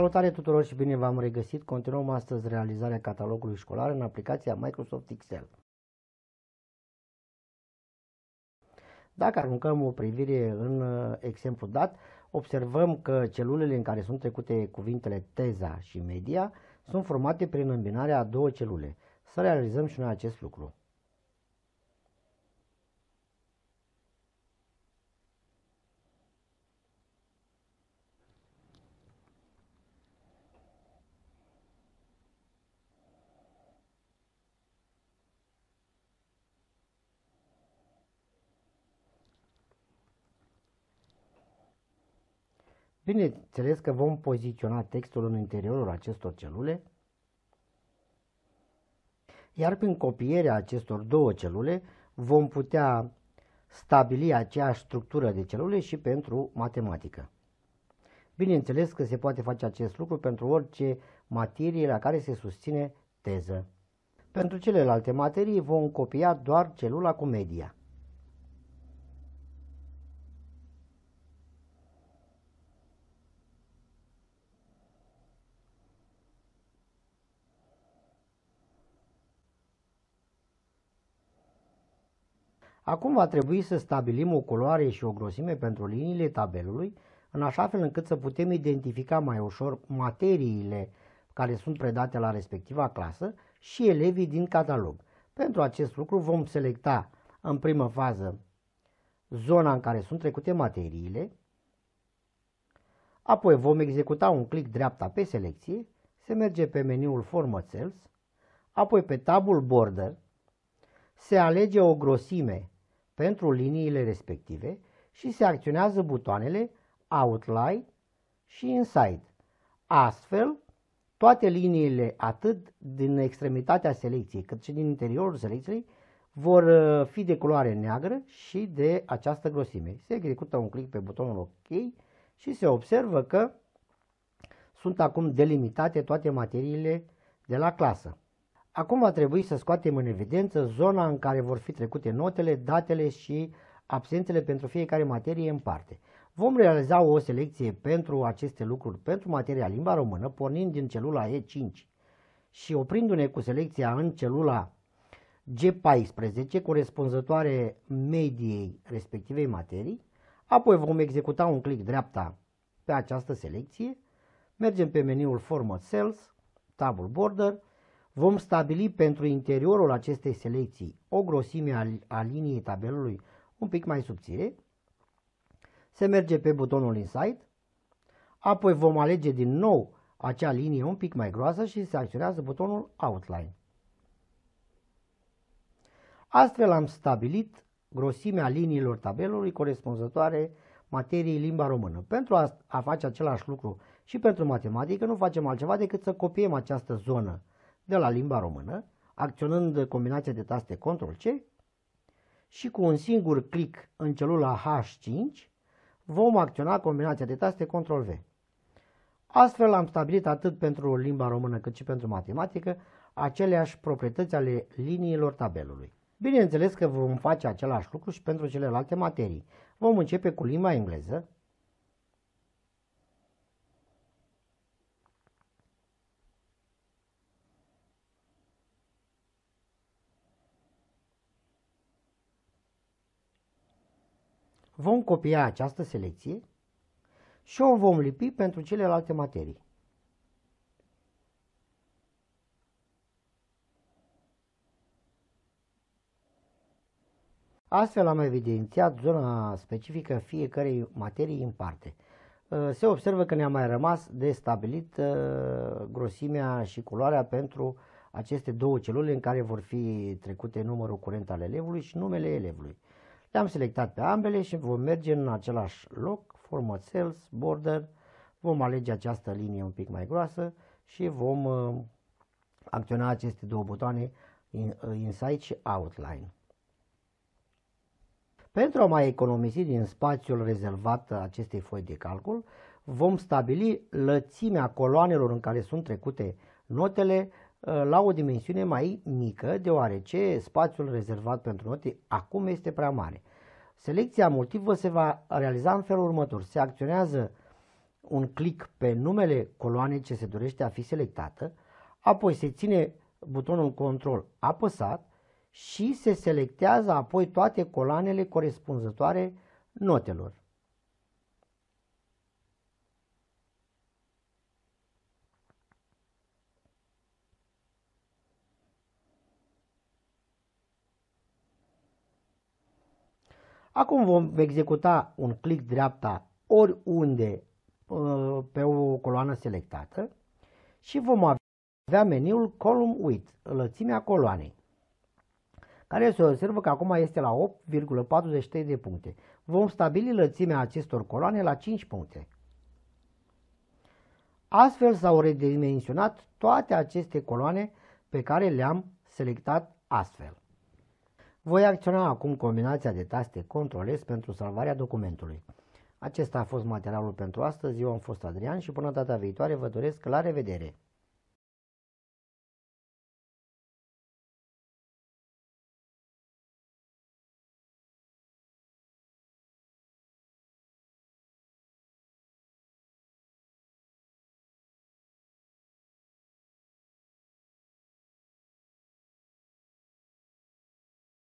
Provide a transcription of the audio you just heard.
Salutare tuturor și bine v-am regăsit! Continuăm astăzi realizarea catalogului școlar în aplicația Microsoft Excel. Dacă aruncăm o privire în uh, exemplu dat, observăm că celulele în care sunt trecute cuvintele teza și media sunt formate prin îmbinarea a două celule. Să realizăm și noi acest lucru. Bineînțeles că vom poziționa textul în interiorul acestor celule, iar prin copierea acestor două celule vom putea stabili aceeași structură de celule și pentru matematică. Bineînțeles că se poate face acest lucru pentru orice materie la care se susține teză. Pentru celelalte materii vom copia doar celula cu media. Acum va trebui să stabilim o culoare și o grosime pentru liniile tabelului, în așa fel încât să putem identifica mai ușor materiile care sunt predate la respectiva clasă și elevii din catalog. Pentru acest lucru vom selecta în primă fază zona în care sunt trecute materiile, apoi vom executa un clic dreapta pe selecție, se merge pe meniul Format Cells, apoi pe tabul Border, se alege o grosime pentru liniile respective și se acționează butoanele Outline și Inside. Astfel, toate liniile, atât din extremitatea selecției, cât și din interiorul selecției, vor uh, fi de culoare neagră și de această grosime. Se execută un click pe butonul OK și se observă că sunt acum delimitate toate materiile de la clasă. Acum va trebui să scoatem în evidență zona în care vor fi trecute notele, datele și absențele pentru fiecare materie în parte. Vom realiza o selecție pentru aceste lucruri pentru materia limba română, pornind din celula E5 și oprindu-ne cu selecția în celula G14, corespunzătoare mediei respectivei materii, apoi vom executa un clic dreapta pe această selecție, mergem pe meniul Format Cells, tabul Border, Vom stabili pentru interiorul acestei selecții o grosime a, a liniei tabelului un pic mai subțire. Se merge pe butonul Inside, apoi vom alege din nou acea linie un pic mai groasă și se acționează butonul Outline. Astfel am stabilit grosimea liniilor tabelului corespunzătoare materiei limba română. Pentru a, a face același lucru și pentru matematică nu facem altceva decât să copiem această zonă de la limba română, acționând combinația de taste Ctrl-C și cu un singur clic în celula H5 vom acționa combinația de taste Ctrl-V. Astfel am stabilit atât pentru limba română cât și pentru matematică aceleași proprietăți ale liniilor tabelului. Bineînțeles că vom face același lucru și pentru celelalte materii. Vom începe cu limba engleză, Vom copia această selecție și o vom lipi pentru celelalte materii. Astfel am evidențiat zona specifică fiecarei materii în parte. Uh, se observă că ne-a mai rămas de stabilit uh, grosimea și culoarea pentru aceste două celule în care vor fi trecute numărul curent al elevului și numele elevului. Le-am selectat pe ambele și vom merge în același loc, format cells, border, vom alege această linie un pic mai groasă și vom uh, acționa aceste două butoane uh, Inside și Outline. Pentru a mai economisi din spațiul rezervat acestei foi de calcul, vom stabili lățimea coloanelor în care sunt trecute notele Uh, la o dimensiune mai mică, deoarece spațiul rezervat pentru note acum este prea mare. Selecția multivă se va realiza în felul următor. Se acționează un click pe numele coloanei ce se dorește a fi selectată, apoi se ține butonul control apăsat și se selectează apoi toate coloanele corespunzătoare notelor. Acum vom executa un click dreapta oriunde uh, pe o coloană selectată și vom avea meniul Column Width, lățimea coloanei, care se observă că acum este la 8,43 de puncte. Vom stabili lățimea acestor coloane la 5 puncte. Astfel s-au redimensionat toate aceste coloane pe care le-am selectat astfel. Voi acționa acum combinația de taste Ctrl S pentru salvarea documentului. Acesta a fost materialul pentru astăzi, eu am fost Adrian și până data viitoare vă doresc la revedere!